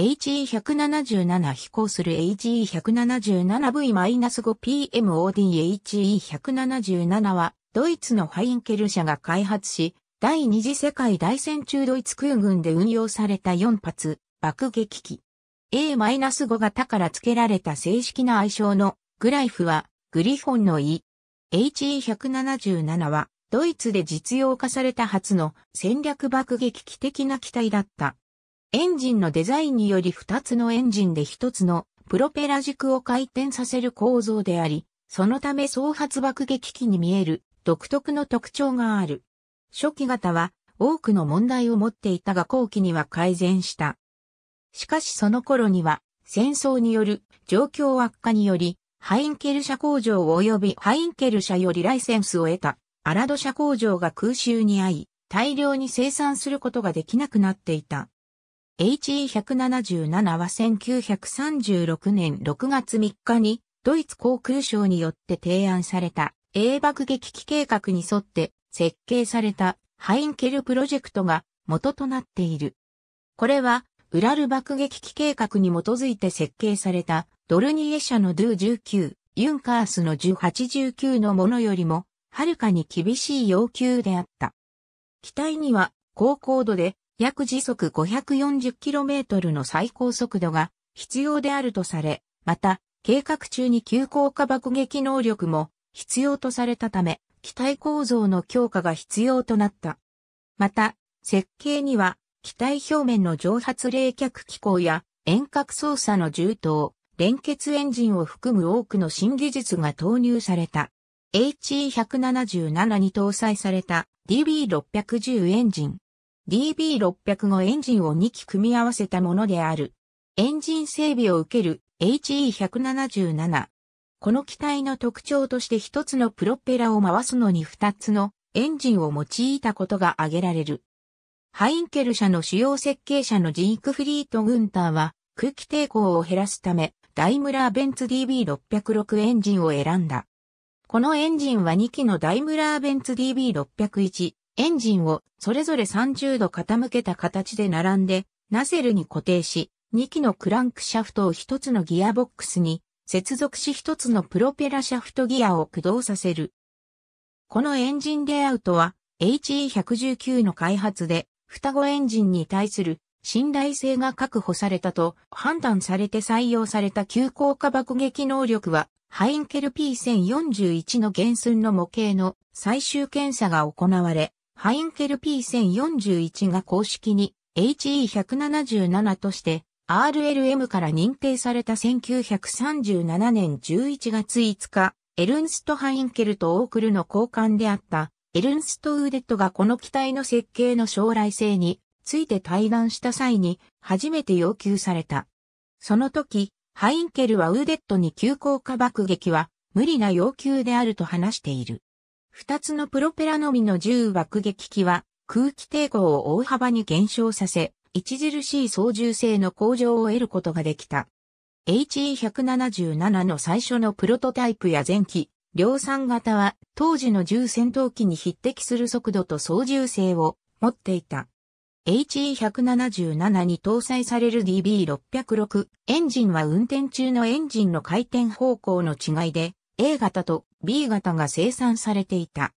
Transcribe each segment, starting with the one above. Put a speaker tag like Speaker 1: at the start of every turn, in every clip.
Speaker 1: HE177 飛行する HE177V-5PMOD HE177 は、ドイツのハインケル社が開発し、第二次世界大戦中ドイツ空軍で運用された4発、爆撃機。A-5 型から付けられた正式な愛称のグライフはグリフォンの E。HE177 はドイツで実用化された初の戦略爆撃機的な機体だった。エンジンのデザインにより2つのエンジンで1つのプロペラ軸を回転させる構造であり、そのため総発爆撃機に見える独特の特徴がある。初期型は多くの問題を持っていたが後期には改善した。しかしその頃には戦争による状況悪化によりハインケル社工場及びハインケル社よりライセンスを得たアラド社工場が空襲に遭い大量に生産することができなくなっていた。HE177 は1936年6月3日にドイツ航空省によって提案された A 爆撃機計画に沿って設計されたハインケルプロジェクトが元となっている。これはウラル爆撃機計画に基づいて設計されたドルニエ社のドゥ19、ユンカースの1819のものよりもはるかに厳しい要求であった。機体には高高度で約時速 540km の最高速度が必要であるとされ、また、計画中に急降下爆撃能力も必要とされたため、機体構造の強化が必要となった。また、設計には、機体表面の蒸発冷却機構や遠隔操作の重刀、連結エンジンを含む多くの新技術が投入された。HE177 に搭載された DB610 エンジン、DB605 エンジンを2機組み合わせたものである。エンジン整備を受ける HE177。この機体の特徴として一つのプロペラを回すのに二つのエンジンを用いたことが挙げられる。ハインケル社の主要設計者のジークフリート・グンターは空気抵抗を減らすためダイムラーベンツ DB606 エンジンを選んだ。このエンジンは2機のダイムラーベンツ DB601 エンジンをそれぞれ30度傾けた形で並んで、ナセルに固定し、2機のクランクシャフトを1つのギアボックスに接続し1つのプロペラシャフトギアを駆動させる。このエンジンレイアウトは HE119 の開発で双子エンジンに対する信頼性が確保されたと判断されて採用された急降下爆撃能力はハインケル P1041 の原寸の模型の最終検査が行われ、ハインケル P1041 が公式に HE177 として RLM から認定された1937年11月5日、エルンスト・ハインケルとオークルの交換であったエルンスト・ウーデットがこの機体の設計の将来性について対談した際に初めて要求された。その時、ハインケルはウーデットに急降下爆撃は無理な要求であると話している。二つのプロペラのみの重爆撃機は空気抵抗を大幅に減少させ、著しい操縦性の向上を得ることができた。HE177 の最初のプロトタイプや前期、量産型は当時の重戦闘機に匹敵する速度と操縦性を持っていた。HE177 に搭載される DB606 エンジンは運転中のエンジンの回転方向の違いで A 型と B 型が生産されていた。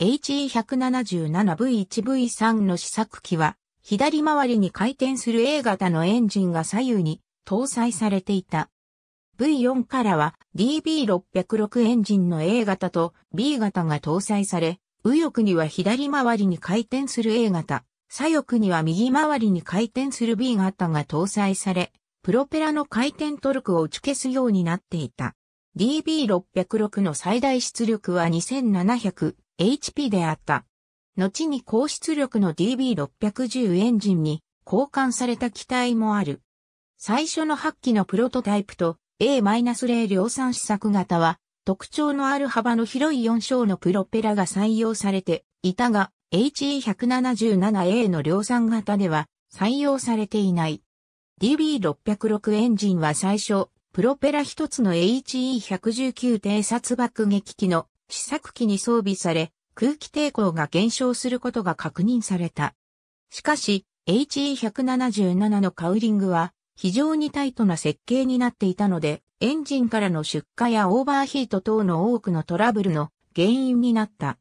Speaker 1: HE177V1V3 の試作機は、左回りに回転する A 型のエンジンが左右に搭載されていた。V4 からは DB606 エンジンの A 型と B 型が搭載され、右翼には左回りに回転する A 型、左翼には右回りに回転する B 型が搭載され、プロペラの回転トルクを打ち消すようになっていた。DB606 の最大出力は 2700HP であった。後に高出力の DB610 エンジンに交換された機体もある。最初の8機のプロトタイプと A-0 量産試作型は特徴のある幅の広い4章のプロペラが採用されていたが HE177A の量産型では採用されていない。DB606 エンジンは最初プロペラ一つの HE119 偵察爆撃機の試作機に装備され、空気抵抗が減少することが確認された。しかし、HE177 のカウリングは非常にタイトな設計になっていたので、エンジンからの出荷やオーバーヒート等の多くのトラブルの原因になった。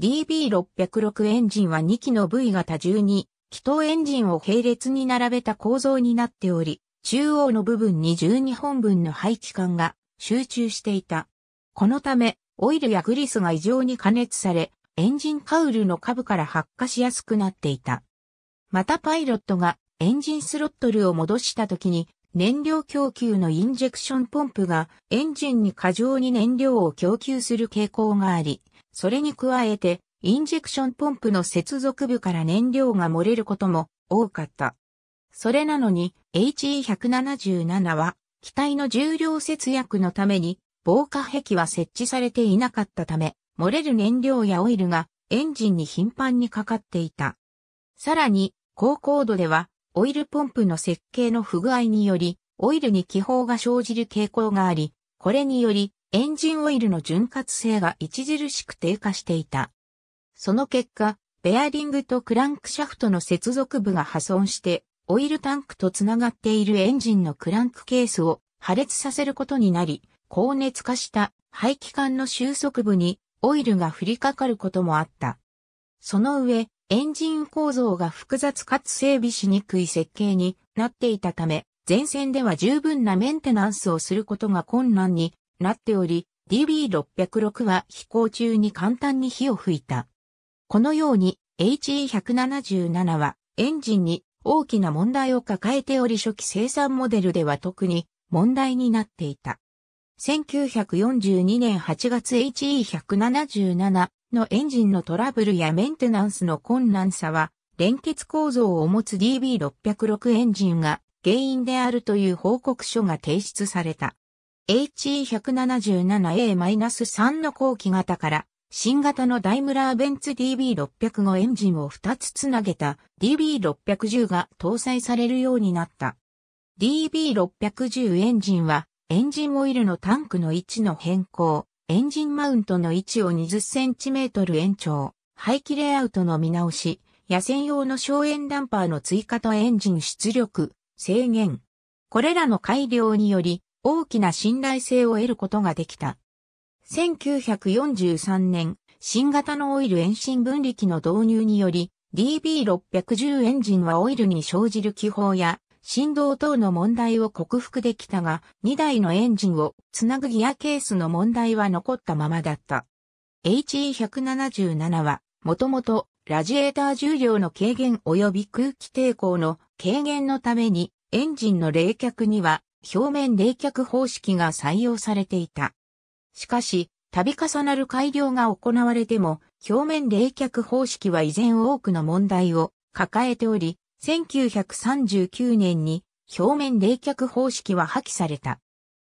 Speaker 1: DB606 エンジンは2機の V 型12、気筒エンジンを並列に並べた構造になっており、中央の部分に12本分の排気管が集中していた。このため、オイルやグリスが異常に加熱され、エンジンカウルの下部から発火しやすくなっていた。またパイロットがエンジンスロットルを戻した時に燃料供給のインジェクションポンプがエンジンに過剰に燃料を供給する傾向があり、それに加えてインジェクションポンプの接続部から燃料が漏れることも多かった。それなのに HE177 は機体の重量節約のために防火壁は設置されていなかったため、漏れる燃料やオイルがエンジンに頻繁にかかっていた。さらに、高高度では、オイルポンプの設計の不具合により、オイルに気泡が生じる傾向があり、これにより、エンジンオイルの潤滑性が著しく低下していた。その結果、ベアリングとクランクシャフトの接続部が破損して、オイルタンクとつながっているエンジンのクランクケースを破裂させることになり、高熱化した排気管の収束部にオイルが降りかかることもあった。その上、エンジン構造が複雑かつ整備しにくい設計になっていたため、前線では十分なメンテナンスをすることが困難になっており、DB606 は飛行中に簡単に火を吹いた。このように HE177 はエンジンに大きな問題を抱えており初期生産モデルでは特に問題になっていた。1942年8月 HE177 のエンジンのトラブルやメンテナンスの困難さは、連結構造を持つ DB606 エンジンが原因であるという報告書が提出された。HE177A-3 の後期型から新型のダイムラーベンツ DB605 エンジンを2つつなげた DB610 が搭載されるようになった。DB610 エンジンはエンジンオイルのタンクの位置の変更、エンジンマウントの位置を 20cm 延長、排気レイアウトの見直し、野戦用の省エンダンパーの追加とエンジン出力、制限。これらの改良により大きな信頼性を得ることができた。1943年、新型のオイル遠心分離機の導入により、DB610 エンジンはオイルに生じる気泡や振動等の問題を克服できたが、2台のエンジンをつなぐギアケースの問題は残ったままだった。HE177 は、もともとラジエーター重量の軽減及び空気抵抗の軽減のために、エンジンの冷却には表面冷却方式が採用されていた。しかし、度重なる改良が行われても、表面冷却方式は依然多くの問題を抱えており、1939年に表面冷却方式は破棄された。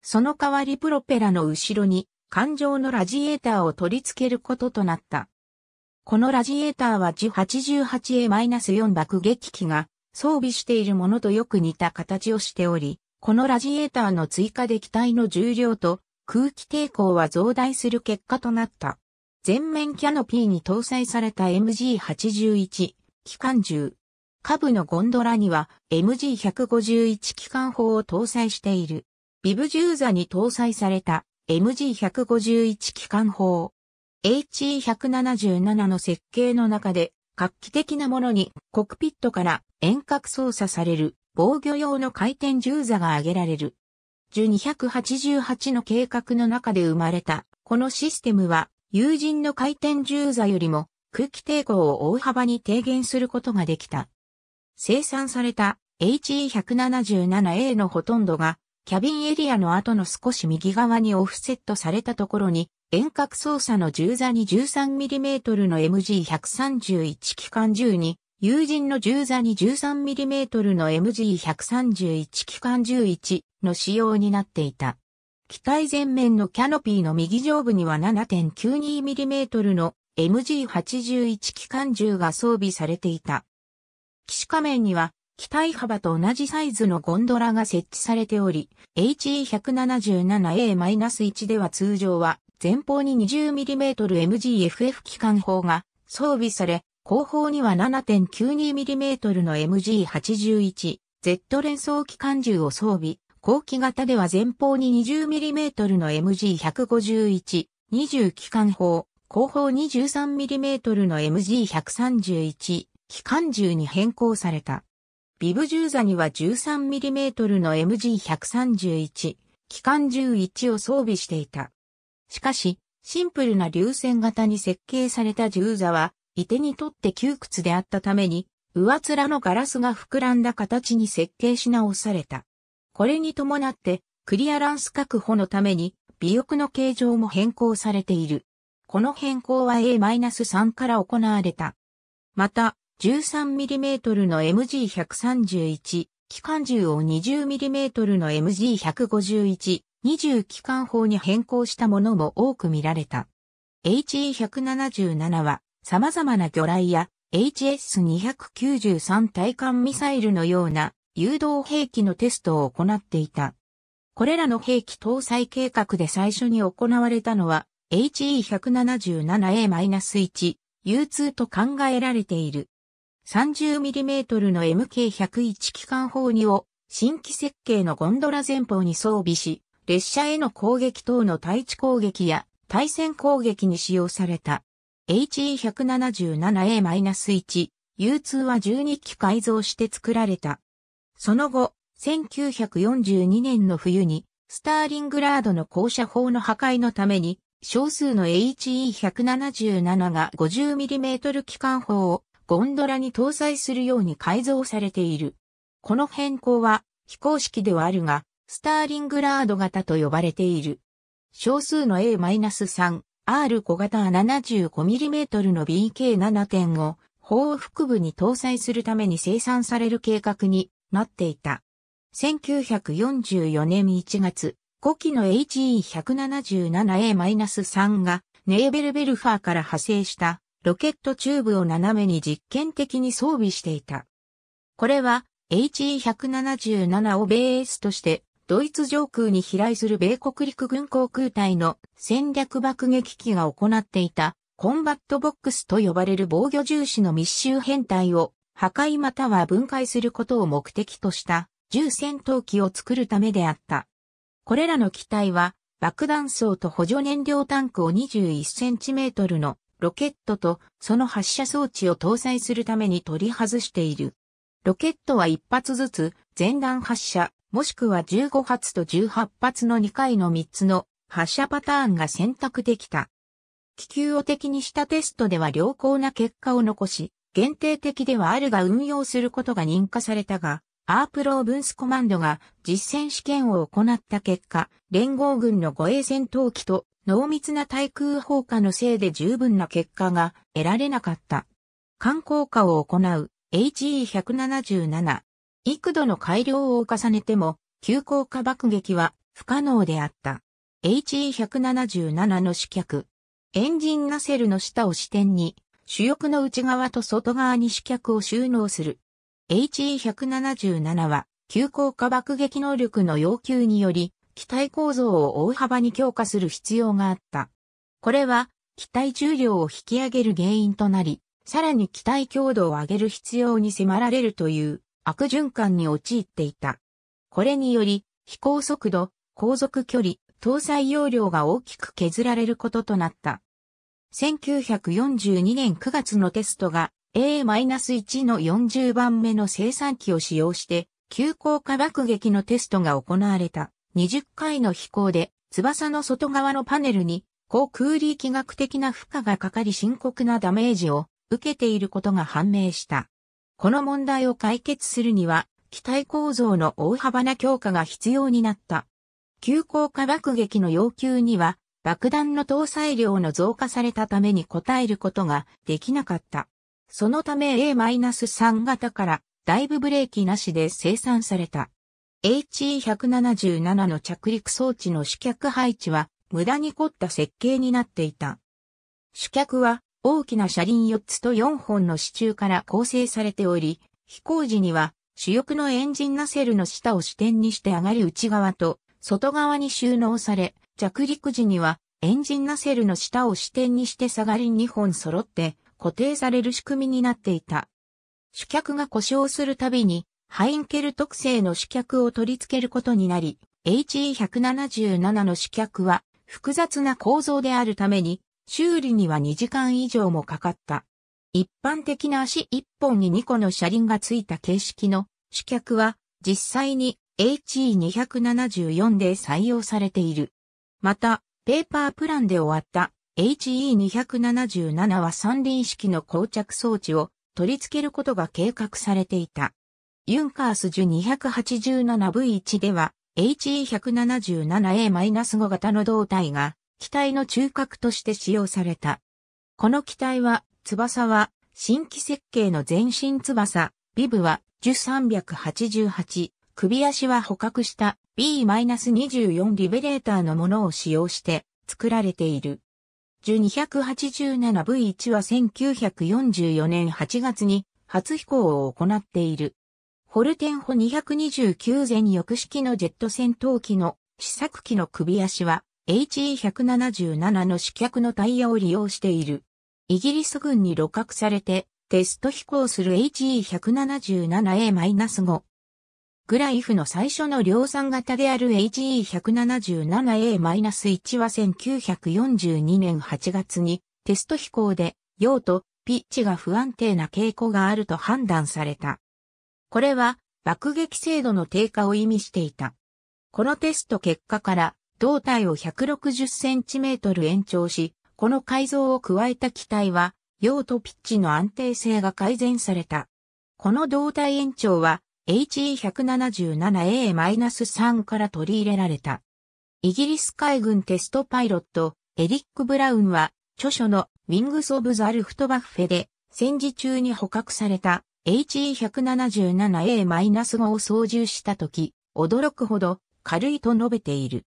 Speaker 1: その代わりプロペラの後ろに環状のラジエーターを取り付けることとなった。このラジエーターは G88A-4 爆撃機が装備しているものとよく似た形をしており、このラジエーターの追加で機体の重量と空気抵抗は増大する結果となった。全面キャノピーに搭載された MG81 機関銃。下部のゴンドラには MG151 機関砲を搭載している。ビブジューザに搭載された MG151 機関砲。HE177 の設計の中で画期的なものにコックピットから遠隔操作される防御用の回転銃座が挙げられる。1 288の計画の中で生まれた。このシステムは、友人の回転銃座よりも空気抵抗を大幅に低減することができた。生産された HE177A のほとんどが、キャビンエリアの後の少し右側にオフセットされたところに、遠隔操作の銃座に 13mm の MG131 機関銃に友人の銃座に 13mm の MG131 機関11の仕様になっていた。機体前面のキャノピーの右上部には 7.92mm の MG81 機関銃が装備されていた。機種仮面には機体幅と同じサイズのゴンドラが設置されており、HE177A-1 では通常は前方に 20mmMGFF 機関砲が装備され、後方には 7.92mm の MG81、Z 連装機関銃を装備、後期型では前方に 20mm の MG151、20機関砲、後方 23mm の MG131、機関銃に変更された。ビブ銃座には 13mm の MG131、機関銃1を装備していた。しかし、シンプルな流線型に設計された銃座は、伊手にとって窮屈であったために、上面のガラスが膨らんだ形に設計し直された。これに伴って、クリアランス確保のために、尾翼の形状も変更されている。この変更は A-3 から行われた。また、13mm の MG131、機関銃を 20mm の MG151、20機関砲に変更したものも多く見られた。HE177 は、様々な魚雷や HS293 対艦ミサイルのような誘導兵器のテストを行っていた。これらの兵器搭載計画で最初に行われたのは HE177A-1 U2 と考えられている。30mm の MK101 機関砲2を新規設計のゴンドラ前方に装備し、列車への攻撃等の対地攻撃や対戦攻撃に使用された。HE177A-1、U2 は12機改造して作られた。その後、1942年の冬に、スターリングラードの降車砲の破壊のために、少数の HE177 が 50mm 機関砲をゴンドラに搭載するように改造されている。この変更は非公式ではあるが、スターリングラード型と呼ばれている。少数の A-3、R 小型 75mm の BK7.5 砲を腹部に搭載するために生産される計画になっていた。1944年1月、5機の HE177A-3 がネーベルベルファーから派生したロケットチューブを斜めに実験的に装備していた。これは HE177 をベースとしてドイツ上空に飛来する米国陸軍航空隊の戦略爆撃機が行っていたコンバットボックスと呼ばれる防御重視の密集編隊を破壊または分解することを目的とした重戦闘機を作るためであった。これらの機体は爆弾層と補助燃料タンクを 21cm のロケットとその発射装置を搭載するために取り外している。ロケットは一発ずつ前段発射、もしくは15発と18発の2回の3つの発射パターンが選択できた。気球を敵にしたテストでは良好な結果を残し、限定的ではあるが運用することが認可されたが、アープローブンスコマンドが実戦試験を行った結果、連合軍の護衛戦闘機と濃密な対空砲火のせいで十分な結果が得られなかった。観光化を行う HE177 幾度の改良を重ねても、急降下爆撃は不可能であった。HE177 の試脚。エンジンナセルの下を支点に、主翼の内側と外側に試脚を収納する。HE177 は、急降下爆撃能力の要求により、機体構造を大幅に強化する必要があった。これは、機体重量を引き上げる原因となり、さらに機体強度を上げる必要に迫られるという悪循環に陥っていた。これにより、飛行速度、航続距離、搭載容量が大きく削られることとなった。1942年9月のテストが A-1 の40番目の生産機を使用して急降下爆撃のテストが行われた20回の飛行で翼の外側のパネルに航空力学的な負荷がかかり深刻なダメージを受けていることが判明した。この問題を解決するには、機体構造の大幅な強化が必要になった。急降下爆撃の要求には、爆弾の搭載量の増加されたために応えることができなかった。そのため A-3 型からだいぶブレーキなしで生産された。HE177 の着陸装置の主脚配置は無駄に凝った設計になっていた。主脚は大きな車輪4つと4本の支柱から構成されており、飛行時には主翼のエンジンナセルの下を支点にして上がり内側と外側に収納され、着陸時にはエンジンナセルの下を支点にして下がり2本揃って固定される仕組みになっていた。主脚が故障するたびにハインケル特製の主脚を取り付けることになり、HE177 の主脚は複雑な構造であるために修理には2時間以上もかかった。一般的な足1本に2個の車輪がついた形式の主脚は実際に HE274 で採用されている。また、ペーパープランで終わった HE277 は三輪式の膠着装置を取り付けることが計画されていた。ユンカースジュ 287V1 では HE177A-5 型の胴体が機体の中核として使用された。この機体は、翼は、新規設計の全身翼、ビブは、1 3 8 8首足は捕獲した B-24 リベレーターのものを使用して作られている。1287V1 は1944年8月に初飛行を行っている。ホルテンホ229前翼式のジェット戦闘機の試作機の首足は HE177 の試脚のタイヤを利用している。イギリス軍に露獲されてテスト飛行する HE177A-5。グライフの最初の量産型である HE177A-1 は1942年8月にテスト飛行で用途、ピッチが不安定な傾向があると判断された。これは爆撃精度の低下を意味していた。このテスト結果から胴体を 160cm 延長し、この改造を加えた機体は、用途ピッチの安定性が改善された。この胴体延長は HE177A-3 から取り入れられた。イギリス海軍テストパイロット、エリック・ブラウンは、著書のウィングス・オブ・ザ・ルフトバッフェで、戦時中に捕獲された HE177A-5 を操縦した時、驚くほど軽いと述べている。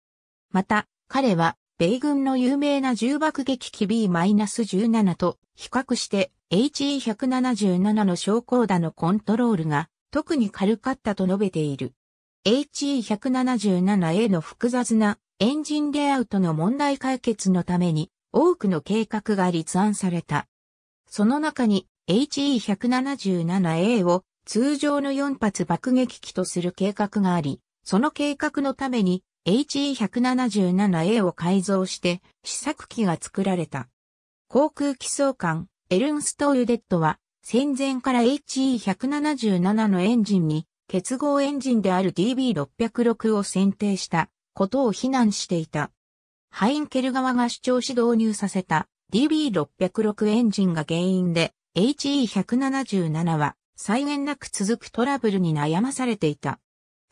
Speaker 1: また、彼は、米軍の有名な重爆撃機 B-17 と比較して HE177 の昇降打のコントロールが特に軽かったと述べている。HE177A の複雑なエンジンレイアウトの問題解決のために多くの計画が立案された。その中に HE177A を通常の4発爆撃機とする計画があり、その計画のために HE177A を改造して試作機が作られた。航空機装艦エルンストールデッドは戦前から HE177 のエンジンに結合エンジンである DB606 を選定したことを非難していた。ハインケル側が主張し導入させた DB606 エンジンが原因で HE177 は再現なく続くトラブルに悩まされていた。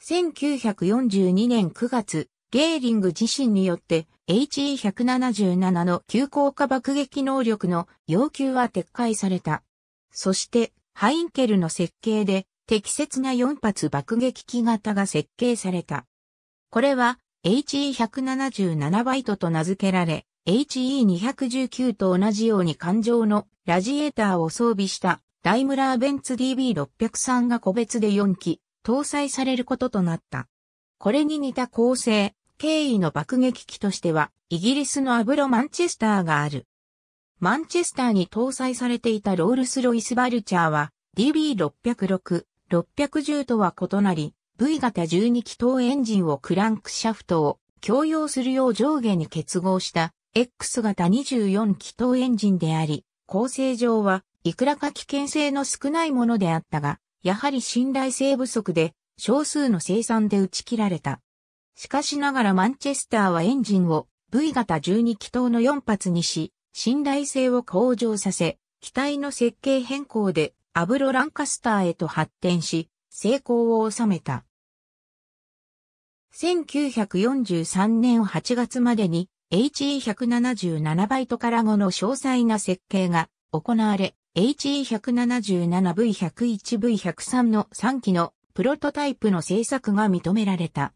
Speaker 1: 1942年9月、ゲーリング自身によって HE177 の急降下爆撃能力の要求は撤回された。そして、ハインケルの設計で適切な4発爆撃機型が設計された。これは HE177 バイトと名付けられ、HE219 と同じように艦上のラジエーターを装備したダイムラーベンツ DB603 が個別で4機、搭載されることとなった。これに似た構成、経緯の爆撃機としては、イギリスのアブロ・マンチェスターがある。マンチェスターに搭載されていたロールス・ロイス・バルチャーは DB606、610とは異なり、V 型12気筒エンジンをクランクシャフトを共用するよう上下に結合した X 型24気筒エンジンであり、構成上はいくらか危険性の少ないものであったが、やはり信頼性不足で少数の生産で打ち切られた。しかしながらマンチェスターはエンジンを V 型12気筒の4発にし、信頼性を向上させ、機体の設計変更でアブロランカスターへと発展し、成功を収めた。1943年8月までに HE177 バイトから後の詳細な設計が行われ、HE177V101V103 の3機のプロトタイプの製作が認められた。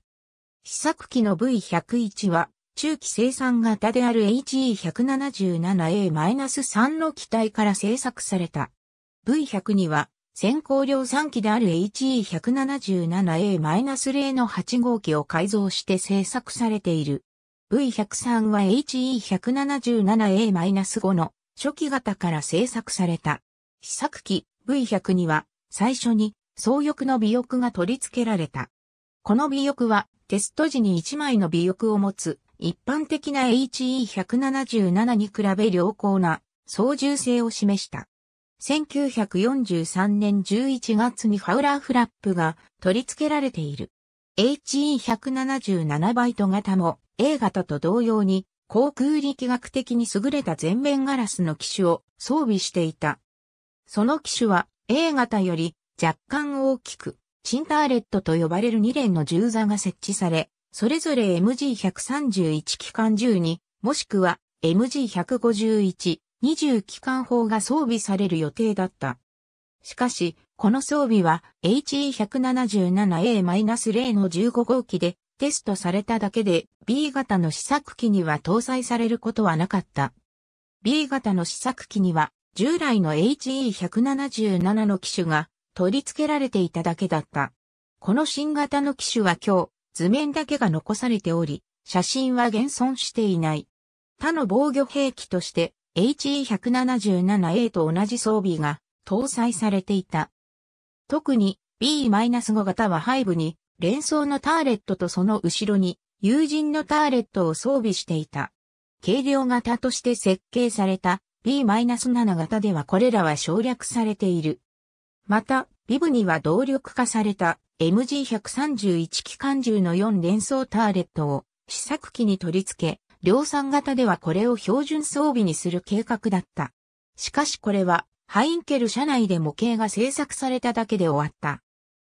Speaker 1: 試作機の V101 は中期生産型である HE177A-3 の機体から製作された。V102 は先行量産機である HE177A-0 の8号機を改造して製作されている。V103 は HE177A-5 の初期型から製作された。試作機 V100 には最初に総翼の尾翼が取り付けられた。この尾翼はテスト時に1枚の尾翼を持つ一般的な HE177 に比べ良好な操縦性を示した。1943年11月にファウラーフラップが取り付けられている。HE177 バイト型も A 型と同様に航空力学的に優れた全面ガラスの機種を装備していた。その機種は A 型より若干大きく、チンターレットと呼ばれる2連の銃座が設置され、それぞれ MG131 機関銃に、もしくは MG151、20機関砲が装備される予定だった。しかし、この装備は HE177A-0 の15号機でテストされただけで B 型の試作機には搭載されることはなかった。B 型の試作機には従来の HE177 の機種が取り付けられていただけだった。この新型の機種は今日図面だけが残されており、写真は現存していない。他の防御兵器として HE177A と同じ装備が搭載されていた。特に B-5 型は背部に連想のターレットとその後ろに友人のターレットを装備していた。軽量型として設計された B-7 型ではこれらは省略されている。また、ビブには動力化された MG131 機関銃の4連装ターレットを試作機に取り付け、量産型ではこれを標準装備にする計画だった。しかしこれはハインケル社内で模型が製作されただけで終わった。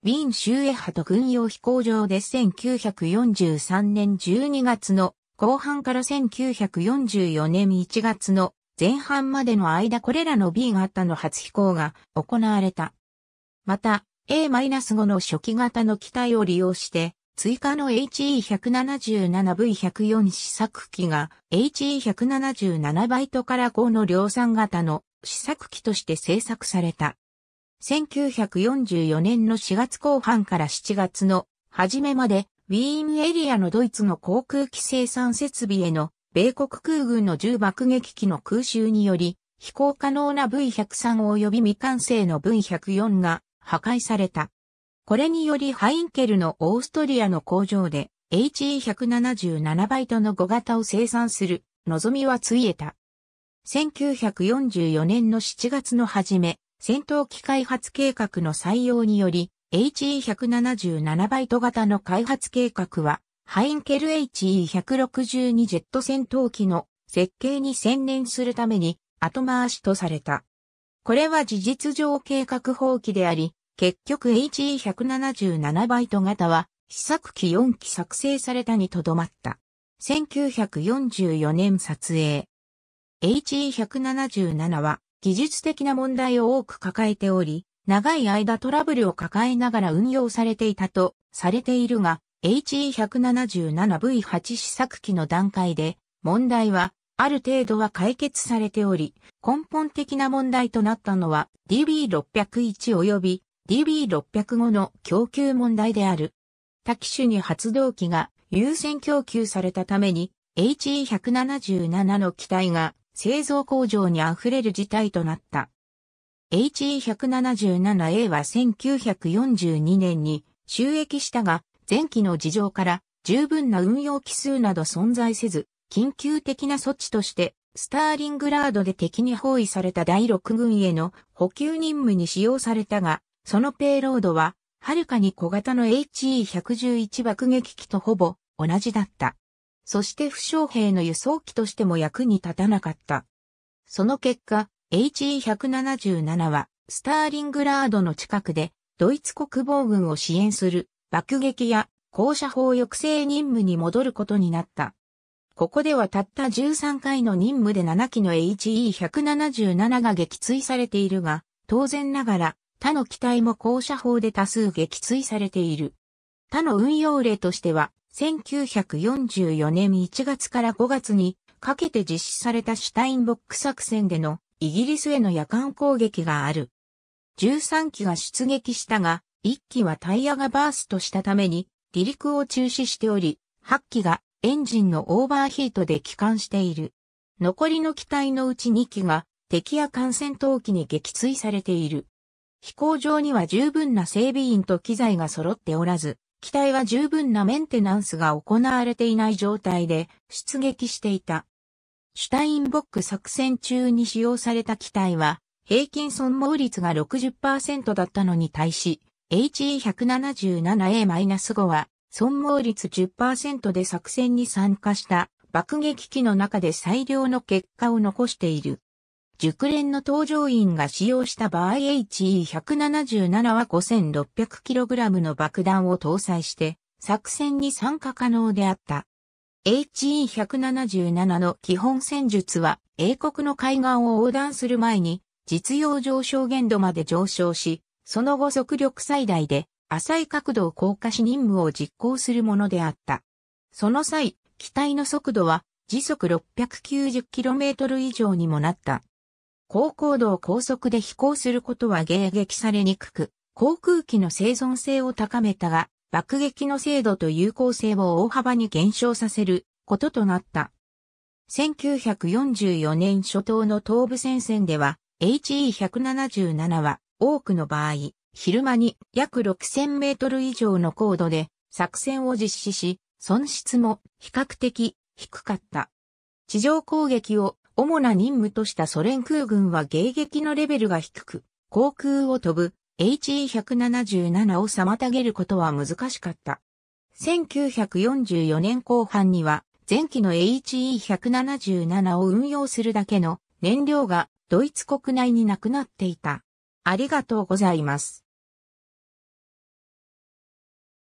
Speaker 1: ウィーン州エハト軍用飛行場で1943年12月の後半から1944年1月の前半までの間これらの B 型の初飛行が行われた。また、A-5 の初期型の機体を利用して、追加の HE177V104 試作機が HE177 バイトから5の量産型の試作機として製作された。1944年の4月後半から7月の初めまで、ウィーンエリアのドイツの航空機生産設備への米国空軍の重爆撃機の空襲により、飛行可能な V103 及び未完成の V104 が破壊された。これによりハインケルのオーストリアの工場で HE177 バイトの5型を生産する望みはついえた。1944年の7月の初め、戦闘機開発計画の採用により、HE177 バイト型の開発計画は、ハインケル HE162 ジェット戦闘機の設計に専念するために後回しとされた。これは事実上計画放棄であり、結局 HE177 バイト型は試作機4機作成されたにとどまった。1944年撮影。HE177 は技術的な問題を多く抱えており、長い間トラブルを抱えながら運用されていたとされているが、HE177V8 試作機の段階で、問題はある程度は解決されており、根本的な問題となったのは DB601 及び DB605 の供給問題である。多機種に発動機が優先供給されたために HE177 の機体が製造工場に溢れる事態となった。HE177A は1942年に収益したが、前期の事情から十分な運用機数など存在せず、緊急的な措置として、スターリングラードで敵に包囲された第6軍への補給任務に使用されたが、そのペイロードは、はるかに小型の HE111 爆撃機とほぼ同じだった。そして負傷兵の輸送機としても役に立たなかった。その結果、HE177 は、スターリングラードの近くで、ドイツ国防軍を支援する、爆撃や、降射砲抑制任務に戻ることになった。ここではたった13回の任務で7機の HE177 が撃墜されているが、当然ながら、他の機体も降射砲で多数撃墜されている。他の運用例としては、1944年1月から5月にかけて実施されたシュタインボック作戦でのイギリスへの夜間攻撃がある。13機が出撃したが、1機はタイヤがバーストしたために離陸を中止しており、8機がエンジンのオーバーヒートで帰還している。残りの機体のうち2機が敵や艦戦闘機に撃墜されている。飛行場には十分な整備員と機材が揃っておらず、機体は十分なメンテナンスが行われていない状態で出撃していた。シュタインボック作戦中に使用された機体は、平均損耗率が60%だったのに対し、HE177A-5 は、損耗率10%で作戦に参加した爆撃機の中で最良の結果を残している。熟練の搭乗員が使用した場合 HE177 は 5600kg の爆弾を搭載して作戦に参加可能であった。HE177 の基本戦術は英国の海岸を横断する前に実用上昇限度まで上昇し、その後速力最大で浅い角度を降下し任務を実行するものであった。その際、機体の速度は時速 690km 以上にもなった。高高度を高速で飛行することは迎撃されにくく、航空機の生存性を高めたが、爆撃の精度と有効性を大幅に減少させることとなった。1944年初頭の東部戦線では、HE177 は多くの場合、昼間に約6000メートル以上の高度で作戦を実施し、損失も比較的低かった。地上攻撃を主な任務としたソ連空軍は迎撃のレベルが低く、航空を飛ぶ HE-177 を妨げることは難しかった。1944年後半には、前期の HE-177 を運用するだけの燃料がドイツ国内になくなっていた。ありがとうございます。